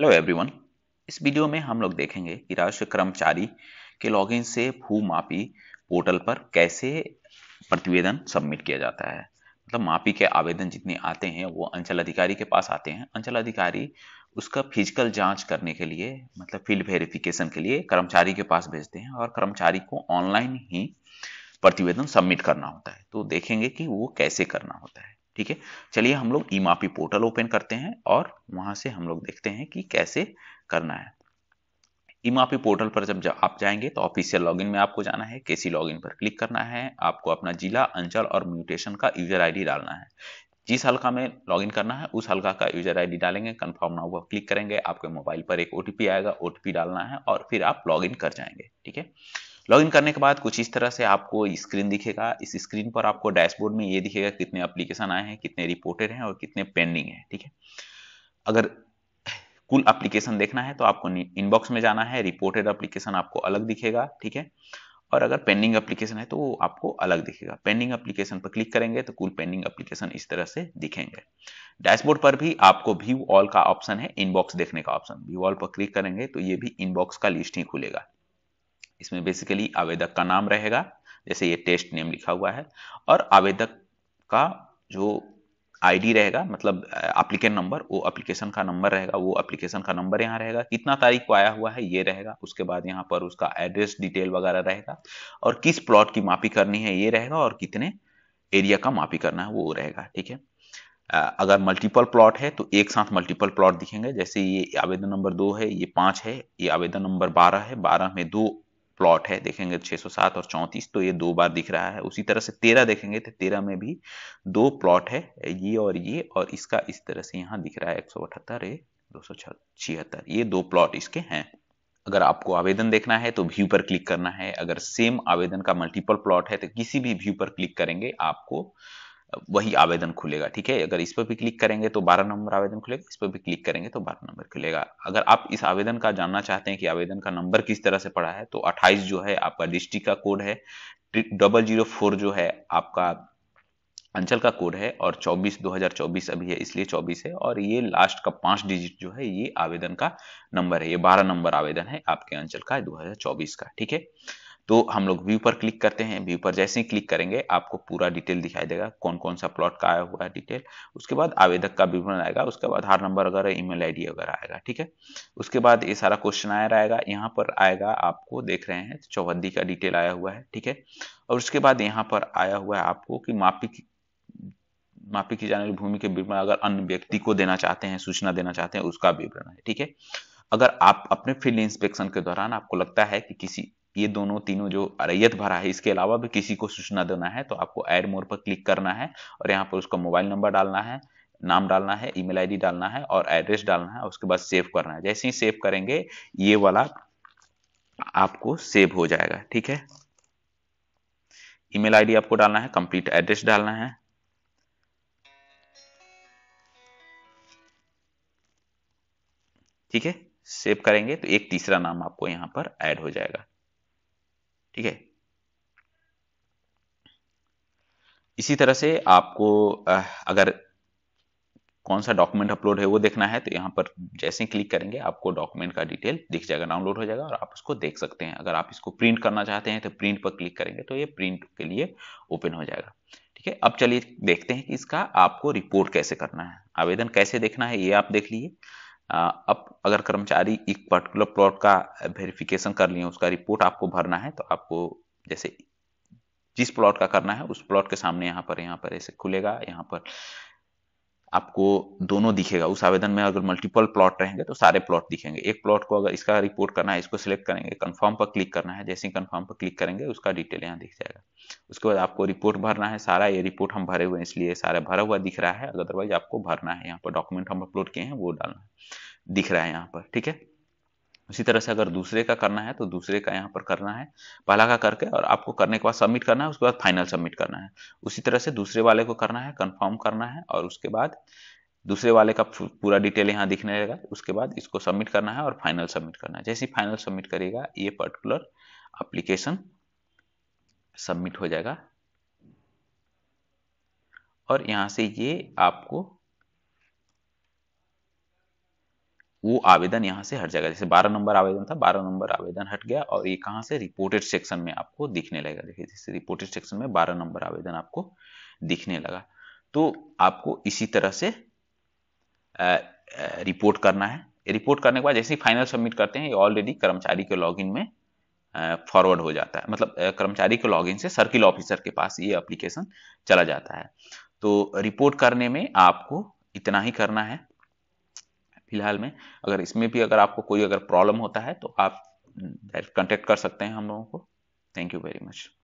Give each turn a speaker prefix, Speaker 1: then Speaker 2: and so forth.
Speaker 1: hello everyone इस video में हम लोग देखेंगे कि राष्ट्रीय कर्मचारी के लॉगिन से भूमापी पोर्टल पर कैसे प्रतिवेदन सबमिट किया जाता है मतलब मापी के आवेदन जितने आते हैं वो अंचल अधिकारी के पास आते हैं अंचल अधिकारी उसका फिजिकल जांच करने के लिए मतलब फील्ड वेरिफिकेशन के लिए कर्मचारी के पास भेजते हैं और कर्मचारी को ऑनलाइन ही प्रतिवेदन सबमिट करना होता है तो देखेंगे कि वो कैसे करना होता है ठीक है चलिए हम लोग ईमापी पोर्टल ओपन करते हैं और वहां से हम लोग देखते हैं कि कैसे करना है ईमापी पोर्टल पर जब जा, आप जाएंगे तो ऑफिशियल लॉगिन में आपको जाना है केसी लॉगिन पर क्लिक करना है आपको अपना जिला अंचल और म्यूटेशन का यूजर आईडी डालना है जिस हल्का में लॉगिन करना है उस हल्का का यूजर आईडी डालेंगे कंफर्म नाउ पर क्लिक करेंगे आपके मोबाइल पर एक ओटीपी आएगा ओटीपी डालना है और फिर आप लॉगिन कर जाएंगे ठीक है लॉगिन करने के बाद कुछ इस तरह से आपको स्क्रीन दिखेगा इस स्क्रीन पर आपको डैशबोर्ड में ये दिखेगा कितने एप्लीकेशन आए हैं कितने रिपोर्टेड हैं और कितने पेंडिंग हैं ठीक है अगर कुल एप्लीकेशन देखना है तो आपको इनबॉक्स में जाना है रिपोर्टेड एप्लीकेशन आपको अलग दिखेगा ठीक है और अगर पेंडिंग एप्लीकेशन है तो वो आपको अलग दिखेगा पेंडिंग एप्लीकेशन पर क्लिक करेंगे तो कुल पेंडिंग एप्लीकेशन इस तरह से दिखेंगे डैशबोर्ड पर भी आपको व्यू ऑल का ऑप्शन है इनबॉक्स देखने का ऑप्शन व्यू ऑल पर क्लिक करेंगे तो ये भी इनबॉक्स का लिस्ट ही खुलेगा इसमें बेसिकली आवेदक का नाम रहेगा जैसे ये टेस्ट नेम लिखा हुआ है और आवेदक का जो आईडी रहेगा मतलब एप्लीकेट नंबर वो एप्लीकेशन का नंबर रहेगा वो एप्लीकेशन का नंबर यहाँ रहेगा कितना तारीख को आया हुआ है ये रहेगा उसके बाद यहाँ पर उसका एड्रेस डिटेल वगैरह रहेगा और किस प्लॉट की मापी करनी है ये रहेगा और कितने एरिया का मापी करना है वो रहेगा ठीक है अगर मल्टीपल प्लॉट है तो एक साथ मल्टीपल प्लॉट दिखेंगे जैसे ये आवेदन नंबर दो है ये पांच है ये आवेदन नंबर बारह है बारह में दो प्लॉट है देखेंगे 607 तो और 34 तो ये दो बार दिख रहा है उसी तरह से 13 देखेंगे तो 13 में भी दो प्लॉट है ये और ये और इसका इस तरह से यहाँ दिख रहा है एक सौ अठहत्तर ये दो सौ छिहत्तर ये दो प्लॉट इसके हैं अगर आपको आवेदन देखना है तो व्यू पर क्लिक करना है अगर सेम आवेदन का मल्टीपल प्लॉट है तो किसी भी व्यू पर क्लिक करेंगे आपको वही आवेदन खुलेगा ठीक है अगर इस पर भी क्लिक करेंगे तो 12 नंबर आवेदन खुलेगा इस पर भी क्लिक करेंगे तो 12 नंबर खुलेगा अगर आप इस आवेदन का जानना चाहते हैं कि आवेदन का नंबर किस तरह से पड़ा है तो 28 जो है आपका डिस्ट्रिक्ट का कोड है डबल जीरो फोर जो है आपका अंचल का कोड है और 24 2024 अभी है इसलिए 24 है और ये लास्ट का पांच डिजिट जो है ये आवेदन का नंबर है ये 12 नंबर आवेदन है आपके अंचल का 2024 का ठीक है तो हम लोग व्यू पर क्लिक करते हैं व्यू पर जैसे ही क्लिक करेंगे आपको पूरा डिटेल दिखाई देगा कौन कौन सा प्लॉट का आया हुआ है डिटेल उसके बाद आवेदक का विवरण आएगा उसके बाद आधार नंबर वगैरह ईमेल आईडी वगैरह आएगा ठीक है उसके बाद ये सारा क्वेश्चन आया आएगा यहाँ पर आएगा आपको देख रहे हैं चौबंदी का डिटेल आया हुआ है ठीक है और उसके बाद यहाँ पर आया हुआ है आपको कि मापी मापी की जाने वाली भूमि के विवरण अगर अन्य व्यक्ति को देना चाहते हैं सूचना देना चाहते हैं उसका विवरण है ठीक है अगर आप अपने फील्ड इंस्पेक्शन के दौरान आपको लगता है कि किसी ये दोनों तीनों जो अरैत भरा है इसके अलावा भी किसी को सूचना देना है तो आपको एड मोर पर क्लिक करना है और यहाँ पर उसका मोबाइल नंबर डालना है नाम डालना है ईमेल आईडी डालना है और एड्रेस डालना है उसके बाद सेव करना है जैसे ही सेव करेंगे ये वाला आपको सेव हो जाएगा ठीक है ईमेल आईडी आपको डालना है कंप्लीट एड्रेस डालना है ठीक है सेव करेंगे तो एक तीसरा नाम आपको यहां पर ऐड हो जाएगा ठीक है इसी तरह से आपको अगर कौन सा डॉक्यूमेंट अपलोड है वो देखना है तो यहाँ पर जैसे ही क्लिक करेंगे आपको डॉक्यूमेंट का डिटेल दिख जाएगा डाउनलोड हो जाएगा और आप उसको देख सकते हैं अगर आप इसको प्रिंट करना चाहते हैं तो प्रिंट पर क्लिक करेंगे तो ये प्रिंट के लिए ओपन हो जाएगा ठीक है अब चलिए देखते हैं कि इसका आपको रिपोर्ट कैसे करना है आवेदन कैसे देखना है ये आप देख लीजिए अब अगर कर्मचारी एक पर्टिकुलर प्लॉट का वेरिफिकेशन कर लिए उसका रिपोर्ट आपको भरना है तो आपको जैसे जिस प्लॉट का करना है उस प्लॉट के सामने यहाँ पर यहाँ पर ऐसे खुलेगा यहाँ पर आपको दोनों दिखेगा उस आवेदन में अगर मल्टीपल प्लॉट रहेंगे तो सारे प्लॉट दिखेंगे एक प्लॉट को अगर इसका रिपोर्ट करना है इसको सिलेक्ट करेंगे कंफर्म पर क्लिक करना है जैसे ही कंफर्म पर क्लिक करेंगे उसका डिटेल यहाँ दिख जाएगा उसके बाद आपको रिपोर्ट भरना है सारा ये रिपोर्ट हम भरे हुए हैं इसलिए सारा भरा हुआ दिख रहा है अदरवाइज आपको भरना है यहाँ पर डॉक्यूमेंट हम अपलोड किए हैं वो डालना है दिख रहा है यहाँ पर ठीक है उसी तरह से अगर दूसरे का करना है तो दूसरे का यहाँ पर करना है पहला का करके और आपको करने के बाद सबमिट करना है उसके बाद फाइनल सबमिट करना है उसी तरह से दूसरे वाले को करना है कन्फर्म करना है और उसके बाद दूसरे वाले का पूरा डिटेल यहाँ दिखने लगेगा उसके बाद इसको सबमिट करना है और फाइनल सबमिट करना है जैसे ही फाइनल सबमिट करेगा ये पर्टिकुलर एप्लीकेशन सबमिट हो जाएगा और यहाँ से ये आपको वो आवेदन यहाँ से हट जाएगा जैसे 12 नंबर आवेदन था 12 नंबर आवेदन हट गया और ये कहाँ से रिपोर्टेड सेक्शन में आपको दिखने लगेगा देखिए जैसे रिपोर्टेड सेक्शन में 12 नंबर आवेदन आपको दिखने लगा तो आपको इसी तरह से रिपोर्ट करना है रिपोर्ट करने के बाद जैसे ही फाइनल सबमिट करते हैं ये ऑलरेडी कर्मचारी के लॉग में फॉरवर्ड हो जाता है मतलब कर्मचारी के लॉग से सर्किल ऑफिसर के पास ये एप्लीकेशन चला जाता है तो रिपोर्ट करने में आपको इतना ही करना है फिलहाल में अगर इसमें भी अगर आपको कोई अगर प्रॉब्लम होता है तो आप कॉन्टेक्ट हम्म, कर सकते हैं हम लोगों को थैंक यू वेरी मच